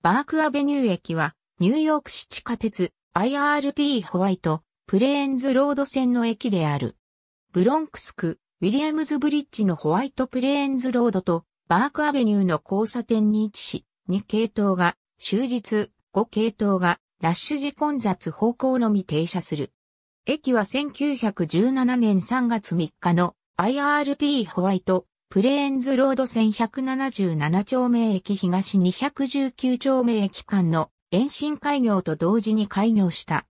バークアベニュー駅は、ニューヨーク市地下鉄 IRT ホワイト、プレーンズロード線の駅である。ブロンクス区、ウィリアムズブリッジのホワイトプレーンズロードとバークアベニューの交差点に位置し、2系統が、終日、5系統が、ラッシュ時混雑方向のみ停車する。駅は1917年3月3日の IRT ホワイトプレーンズロード線177丁目駅東219丁目駅間の延伸開業と同時に開業した。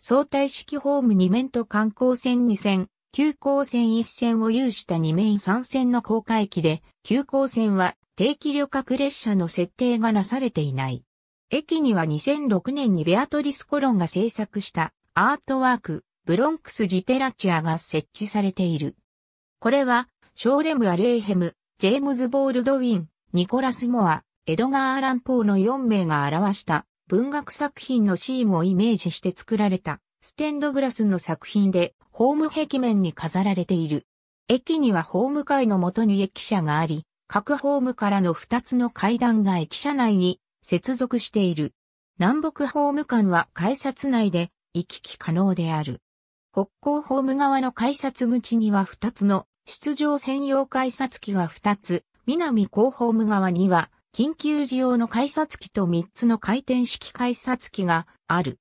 相対式ホーム2面と観光線2線、急行線1線を有した2面3線の高架駅で、急行線は定期旅客列車の設定がなされていない。駅には2006年にベアトリス・コロンが制作したアートワーク、ブロンクス・リテラチュアが設置されている。これはショーレム・アレーヘム、ジェームズ・ボールドウィン、ニコラス・モア、エドガー・アラン・ポーの4名が表した文学作品のシーンをイメージして作られたステンドグラスの作品でホーム壁面に飾られている。駅にはホーム階のもとに駅舎があり、各ホームからの2つの階段が駅舎内に接続している。南北ホーム間は改札内で行き来可能である。北港ホーム側の改札口には2つの出場専用改札機が2つ、南高ホーム側には、緊急時用の改札機と3つの回転式改札機がある。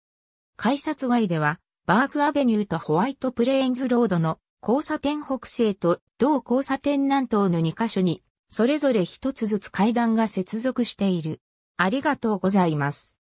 改札外では、バークアベニューとホワイトプレーンズロードの交差点北西と同交差点南東の2カ所に、それぞれ1つずつ階段が接続している。ありがとうございます。